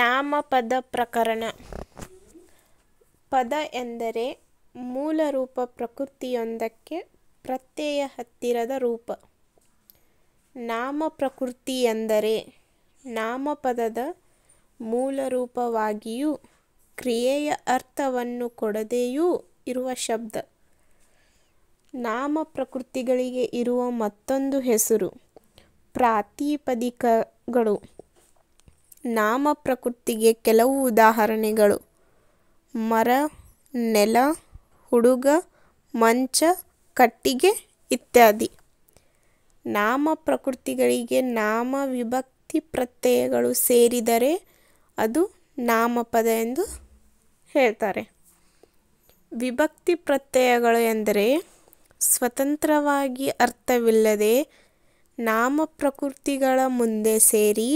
ನಾಮಪದ ಪ್ರಕರಣ ಪದ ಎಂದರೆ ಮೂಲರೂಪ ಪ್ರಕೃತಿಯೊಂದಕ್ಕೆ ಪ್ರತ್ಯಯ ಹತ್ತಿರದ ರೂಪ ಪ್ರಕೃತಿ ಎಂದರೆ ನಾಮಪದದ ರೂಪವಾಗಿಯೂ ಕ್ರಿಯೆಯ ಅರ್ಥವನ್ನು ಕೊಡದೆಯೂ ಇರುವ ಶಬ್ದ ಪ್ರಕೃತಿಗಳಿಗೆ ಇರುವ ಮತ್ತೊಂದು ಹೆಸರು ಪ್ರಾತಿಪದಿಕಗಳು ನಾಮ ಪ್ರಕೃತಿಗೆ ಕೆಲವು ಉದಾಹರಣೆಗಳು ಮರ ನೆಲ ಹುಡುಗ ಮಂಚ ಕಟ್ಟಿಗೆ ಇತ್ಯಾದಿ ನಾಮ ಪ್ರಕೃತಿಗಳಿಗೆ ನಾಮ ವಿಭಕ್ತಿ ಪ್ರತ್ಯಯಗಳು ಸೇರಿದರೆ ಅದು ನಾಮಪದ ಎಂದು ಹೇಳ್ತಾರೆ ವಿಭಕ್ತಿ ಪ್ರತ್ಯಯಗಳು ಎಂದರೆ ಸ್ವತಂತ್ರವಾಗಿ ಅರ್ಥವಿಲ್ಲದೆ ನಾಮ ಪ್ರಕೃತಿಗಳ ಮುಂದೆ ಸೇರಿ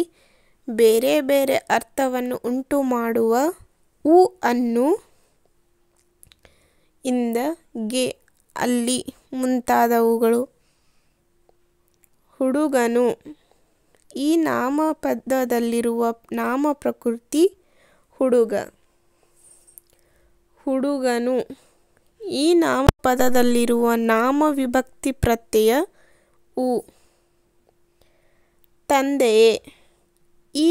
ಬೇರೆ ಬೇರೆ ಅರ್ಥವನ್ನು ಉಂಟು ಮಾಡುವ ಉ ಅನ್ನು ಇಂದ ಗೆ ಅಲ್ಲಿ ಮುಂತಾದವುಗಳು ಹುಡುಗನು ಈ ನಾಮಪದದಲ್ಲಿರುವ ನಾಮ ಪ್ರಕೃತಿ ಹುಡುಗ ಹುಡುಗನು ಈ ನಾಮಪದದಲ್ಲಿರುವ ನಾಮ ವಿಭಕ್ತಿ ಪ್ರತ್ಯಯ ಉ ತಂದೆಯೇ ಈ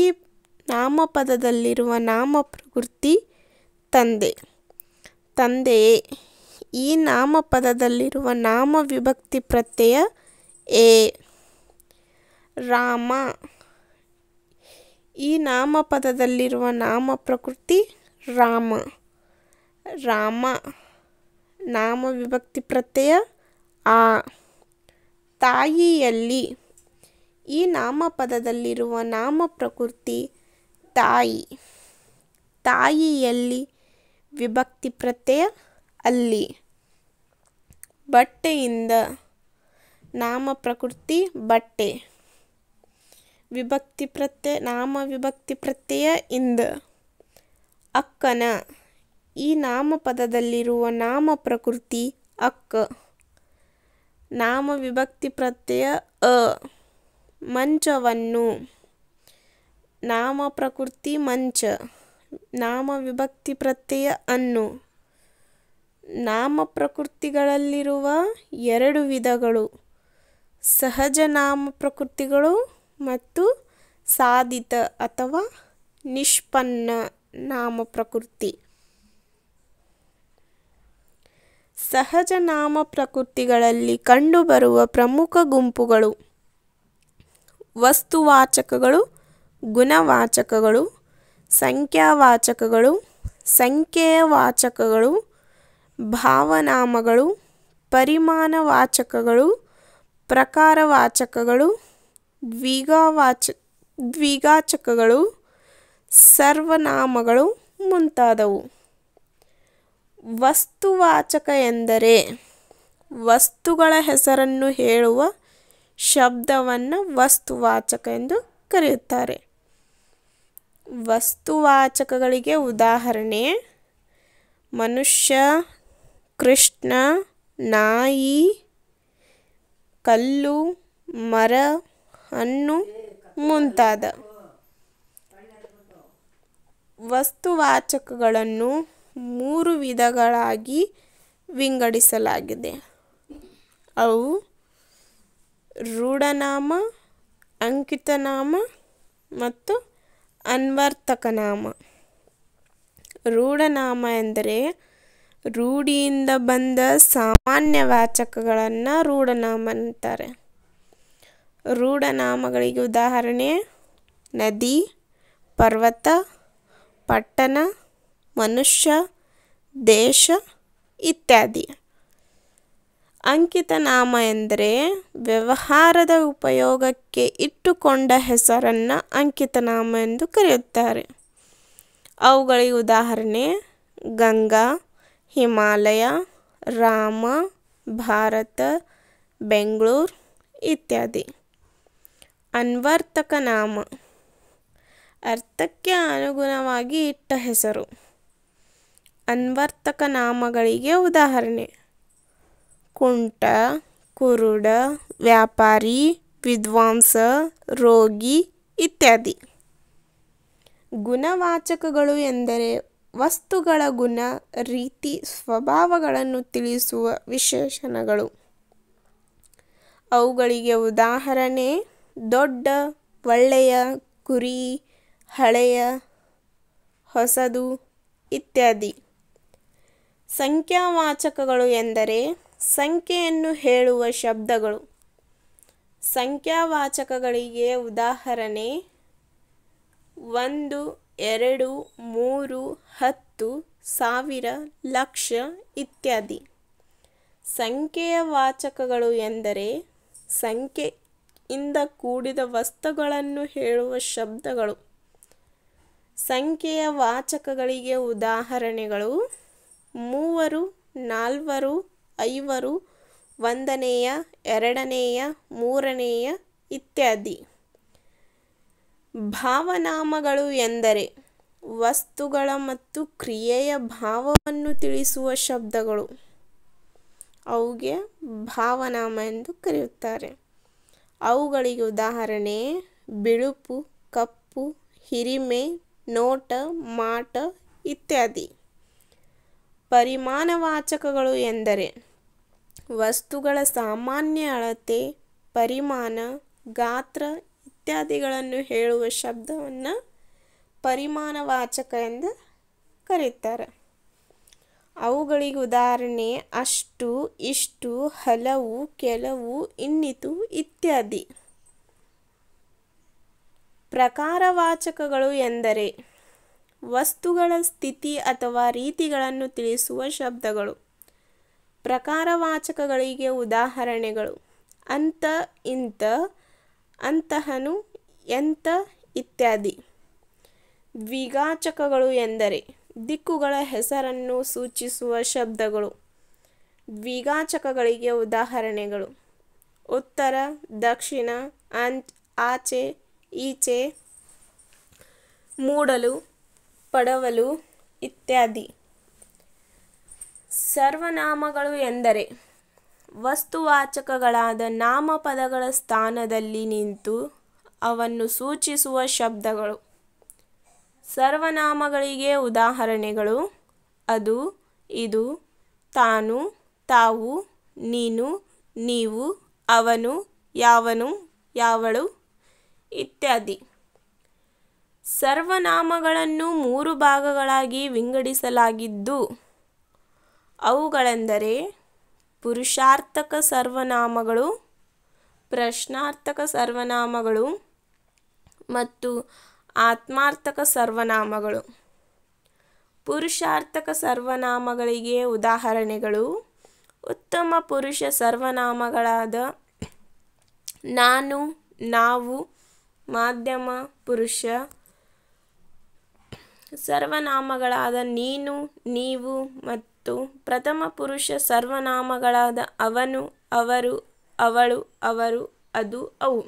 ನಾಮಪದದಲ್ಲಿರುವ ನಾಮ ಪ್ರಕೃತಿ ತಂದೆ ತಂದೆಯೇ ಈ ನಾಮಪದದಲ್ಲಿರುವ ನಾಮ ವಿಭಕ್ತಿ ಪ್ರತ್ಯಯ ಎ ರಾಮ ಈ ನಾಮಪದದಲ್ಲಿರುವ ನಾಮ ಪ್ರಕೃತಿ ರಾಮ ರಾಮ ನಾಮ ವಿಭಕ್ತಿ ಪ್ರತ್ಯಯ ಆ ತಾಯಿಯಲ್ಲಿ ಈ ನಾಮಪದದಲ್ಲಿರುವ ನಾಮ ಪ್ರಕೃತಿ ತಾಯಿ ತಾಯಿಯಲ್ಲಿ ವಿಭಕ್ತಿ ಪ್ರತ್ಯಯ ಅಲ್ಲಿ ಬಟ್ಟೆಯಿಂದ ನಾಮ ಪ್ರಕೃತಿ ಬಟ್ಟೆ ವಿಭಕ್ತಿ ಪ್ರತ್ಯಯ ನಾಮ ವಿಭಕ್ತಿ ಪ್ರತ್ಯಯ ಇಂದ ಅಕ್ಕನ ಈ ನಾಮಪದದಲ್ಲಿರುವ ನಾಮ ಪ್ರಕೃತಿ ಅಕ್ಕ ನಾಮ ವಿಭಕ್ತಿ ಪ್ರತ್ಯಯ ಅ ಮಂಚವನ್ನು ನಾಮ ಪ್ರಕೃತಿ ಮಂಚ ನಾಮ ವಿಭಕ್ತಿ ಪ್ರತ್ಯಯ ಅನ್ನು ನಾಮ ಪ್ರಕೃತಿಗಳಲ್ಲಿರುವ ಎರಡು ವಿಧಗಳು ಸಹಜ ನಾಮ ಪ್ರಕೃತಿಗಳು ಮತ್ತು ಸಾಧಿತ ಅಥವಾ ನಿಷ್ಪನ್ನ ನಾಮ ಪ್ರಕೃತಿ ಸಹಜ ನಾಮ ಪ್ರಕೃತಿಗಳಲ್ಲಿ ಕಂಡುಬರುವ ಪ್ರಮುಖ ಗುಂಪುಗಳು ವಸ್ತುವಾಚಕಗಳು ಗುಣವಾಚಕಗಳು ಸಂಖ್ಯಾವಾಚಕಗಳು ವಾಚಕಗಳು ಭಾವನಾಮಗಳು ಪರಿಮಾಣವಾಚಕಗಳು ಪ್ರಕಾರವಾಚಕಗಳು ದ್ವಿಗಾವಾಚ ದ್ವಿಗಾಚಕಗಳು ಸರ್ವನಾಮಗಳು ಮುಂತಾದವು ವಸ್ತುವಾಚಕ ಎಂದರೆ ವಸ್ತುಗಳ ಹೆಸರನ್ನು ಹೇಳುವ ಶಬ್ದವನ್ನು ವಸ್ತುವಾಚಕ ಎಂದು ಕರೆಯುತ್ತಾರೆ ವಸ್ತುವಾಚಕಗಳಿಗೆ ಉದಾಹರಣೆ ಮನುಷ್ಯ ಕೃಷ್ಣ ನಾಯಿ ಕಲ್ಲು ಮರ ಹಣ್ಣು ಮುಂತಾದ ವಸ್ತುವಾಚಕಗಳನ್ನು ಮೂರು ವಿಧಗಳಾಗಿ ವಿಂಗಡಿಸಲಾಗಿದೆ ಅವು ರೂಢನಾಮ ಅಂಕಿತನಾಮ ಮತ್ತು ಅನ್ವರ್ತಕನಾಮ. ರೂಢನಾಮ ಎಂದರೆ ರೂಢಿಯಿಂದ ಬಂದ ಸಾಮಾನ್ಯ ವಾಚಕಗಳನ್ನು ರೂಢನಾಮ ಅಂತಾರೆ ರೂಢನಾಮಗಳಿಗೆ ಉದಾಹರಣೆ ನದಿ ಪರ್ವತ ಪಟ್ಟಣ ಮನುಷ್ಯ ದೇಶ ಇತ್ಯಾದಿ ಅಂಕಿತ ನಾಮ ಎಂದರೆ ವ್ಯವಹಾರದ ಉಪಯೋಗಕ್ಕೆ ಇಟ್ಟುಕೊಂಡ ಹೆಸರನ್ನು ಅಂಕಿತ ನಾಮ ಎಂದು ಕರೆಯುತ್ತಾರೆ ಅವುಗಳಿಗೆ ಉದಾಹರಣೆ ಗಂಗಾ ಹಿಮಾಲಯ ರಾಮ ಭಾರತ ಬೆಂಗಳೂರು ಇತ್ಯಾದಿ ಅನ್ವರ್ತಕ ನಾಮ ಅರ್ಥಕ್ಕೆ ಅನುಗುಣವಾಗಿ ಇಟ್ಟ ಹೆಸರು ಅನ್ವರ್ತಕ ನಾಮಗಳಿಗೆ ಉದಾಹರಣೆ ಕುಂಟ ಕುರುಡ ವ್ಯಾಪಾರಿ ವಿದ್ವಾಂಸ ರೋಗಿ ಇತ್ಯಾದಿ ಗುಣವಾಚಕಗಳು ಎಂದರೆ ವಸ್ತುಗಳ ಗುಣ ರೀತಿ ಸ್ವಭಾವಗಳನ್ನು ತಿಳಿಸುವ ವಿಶೇಷಣಗಳು ಅವುಗಳಿಗೆ ಉದಾಹರಣೆ ದೊಡ್ಡ ಒಳ್ಳೆಯ ಕುರಿ ಹಳೆಯ ಹೊಸದು ಇತ್ಯಾದಿ ಸಂಖ್ಯಾವಾಚಕಗಳು ಎಂದರೆ ಸಂಖ್ಯೆಯನ್ನು ಹೇಳುವ ಶಬ್ದಗಳು ಸಂಖ್ಯಾವಾಚಕಗಳಿಗೆ ಉದಾಹರಣೆ ಒಂದು ಎರಡು ಮೂರು ಹತ್ತು ಸಾವಿರ ಲಕ್ಷ ಇತ್ಯಾದಿ ಸಂಖ್ಯೆಯ ವಾಚಕಗಳು ಎಂದರೆ ಸಂಖ್ಯೆಯಿಂದ ಕೂಡಿದ ವಸ್ತುಗಳನ್ನು ಹೇಳುವ ಶಬ್ದಗಳು ಸಂಖ್ಯೆಯ ವಾಚಕಗಳಿಗೆ ಉದಾಹರಣೆಗಳು ಮೂವರು ನಾಲ್ವರು ಐವರು ಒಂದನೆಯ ಎರಡನೆಯ ಮೂರನೆಯ ಇತ್ಯಾದಿ ಭಾವನಾಮಗಳು ಎಂದರೆ ವಸ್ತುಗಳ ಮತ್ತು ಕ್ರಿಯೆಯ ಭಾವವನ್ನು ತಿಳಿಸುವ ಶಬ್ದಗಳು ಅವುಗೆ ಭಾವನಾಮ ಎಂದು ಕರೆಯುತ್ತಾರೆ ಅವುಗಳಿಗೆ ಉದಾಹರಣೆ ಬಿಳುಪು ಕಪ್ಪು ಹಿರಿಮೆ ನೋಟ ಮಾಟ ಇತ್ಯಾದಿ ಪರಿಮಾಣವಾಚಕಗಳು ಎಂದರೆ ವಸ್ತುಗಳ ಸಾಮಾನ್ಯ ಅಳತೆ ಪರಿಮಾಣ ಗಾತ್ರ ಇತ್ಯಾದಿಗಳನ್ನು ಹೇಳುವ ಶಬ್ದವನ್ನು ಪರಿಮಾಣವಾಚಕ ಎಂದು ಕರೀತಾರೆ ಅವುಗಳಿಗೆ ಉದಾಹರಣೆ ಅಷ್ಟು ಇಷ್ಟು ಹಲವು ಕೆಲವು ಇನ್ನಿತು ಇತ್ಯಾದಿ ಪ್ರಕಾರವಾಚಕಗಳು ಎಂದರೆ ವಸ್ತುಗಳ ಸ್ಥಿತಿ ಅಥವಾ ರೀತಿಗಳನ್ನು ತಿಳಿಸುವ ಶಬ್ದಗಳು ಪ್ರಕಾರವಾಚಕಗಳಿಗೆ ಉದಾಹರಣೆಗಳು ಅಂತ ಇಂತ ಅಂತಹನು ಎಂತ ಇತ್ಯಾದಿ ದ್ವಿಗಾಚಕಗಳು ಎಂದರೆ ದಿಕ್ಕುಗಳ ಹೆಸರನ್ನು ಸೂಚಿಸುವ ಶಬ್ದಗಳು ದ್ವಿಗಾಚಕಗಳಿಗೆ ಉದಾಹರಣೆಗಳು ಉತ್ತರ ದಕ್ಷಿಣ ಆಚೆ ಈಚೆ ಮೂಡಲು ಪಡವಲು ಇತ್ಯಾದಿ ಸರ್ವನಾಮಗಳು ಎಂದರೆ ವಸ್ತುವಾಚಕಗಳಾದ ನಾಮಪದಗಳ ಸ್ಥಾನದಲ್ಲಿ ನಿಂತು ಅವನ್ನು ಸೂಚಿಸುವ ಶಬ್ದಗಳು ಸರ್ವನಾಮಗಳಿಗೆ ಉದಾಹರಣೆಗಳು ಅದು ಇದು ತಾನು ತಾವು ನೀನು ನೀವು ಅವನು ಯಾವನು ಯಾವಳು ಇತ್ಯಾದಿ ಸರ್ವನಾಮಗಳನ್ನು ಮೂರು ಭಾಗಗಳಾಗಿ ವಿಂಗಡಿಸಲಾಗಿದ್ದು ಅವುಗಳೆಂದರೆ ಪುರುಷಾರ್ಥಕ ಸರ್ವನಾಮಗಳು ಪ್ರಶ್ನಾರ್ಥಕ ಸರ್ವನಾಮಗಳು ಮತ್ತು ಆತ್ಮಾರ್ಥಕ ಸರ್ವನಾಮಗಳು ಪುರುಷಾರ್ಥಕ ಸರ್ವನಾಮಗಳಿಗೆ ಉದಾಹರಣೆಗಳು ಉತ್ತಮ ಪುರುಷ ಸರ್ವನಾಮಗಳಾದ ನಾನು ನಾವು ಮಾಧ್ಯಮ ಪುರುಷ ಸರ್ವನಾಮಗಳಾದ ನೀನು ನೀವು ಮತ್ತು ಪ್ರಥಮ ಪುರುಷ ಸರ್ವನಾಮಗಳಾದ ಅವನು ಅವರು ಅವಳು ಅವರು ಅದು ಅವು